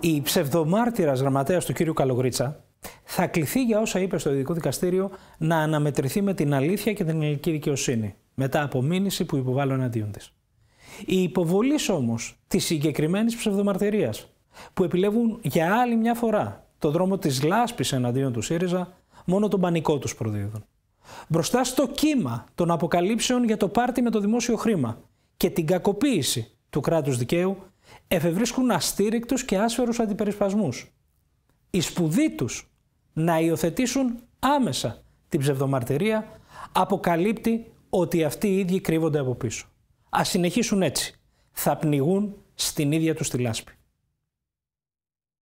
Η ψευδομάρτυρας γραμματέας του κύριου Καλογρίτσα θα κληθεί για όσα είπε στο ειδικό δικαστήριο να αναμετρηθεί με την αλήθεια και την ελληνική δικαιοσύνη μετά από μήνυση που υποβάλλω εναντίον της. Η υποβολής όμως της συγκεκριμένης ψευδομαρτυρίας που επιλέγουν για άλλη μια φορά το δρόμο της λάσπης εναντίον του ΣΥΡΙΖΑ μόνο τον πανικό τους προδίδουν. Μπροστά στο κύμα των αποκαλύψεων για το πάρτι με το δημόσιο χρήμα και την κακοποίηση του κράτους δικαίου εφευρίσκουν αστήρικτους και άσφερους αντιπερισπασμούς. Η σπουδή τους να υιοθετήσουν άμεσα την ψευδομαρτυρία αποκαλύπτει ότι αυτοί οι ίδιοι κρύβονται από πίσω. Ας συνεχίσουν έτσι. Θα πνιγούν στην ίδια τους τη λάσπη.